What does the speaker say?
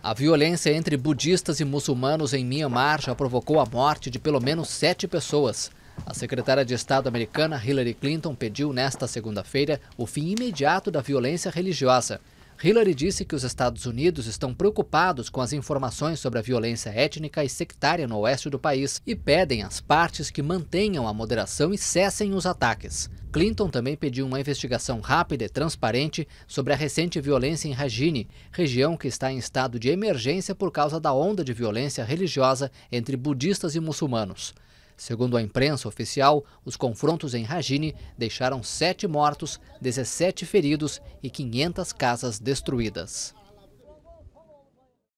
A violência entre budistas e muçulmanos em Myanmar já provocou a morte de pelo menos sete pessoas. A secretária de Estado americana Hillary Clinton pediu nesta segunda-feira o fim imediato da violência religiosa. Hillary disse que os Estados Unidos estão preocupados com as informações sobre a violência étnica e sectária no oeste do país e pedem às partes que mantenham a moderação e cessem os ataques. Clinton também pediu uma investigação rápida e transparente sobre a recente violência em Rajini, região que está em estado de emergência por causa da onda de violência religiosa entre budistas e muçulmanos. Segundo a imprensa oficial, os confrontos em Rajine deixaram sete mortos, 17 feridos e 500 casas destruídas.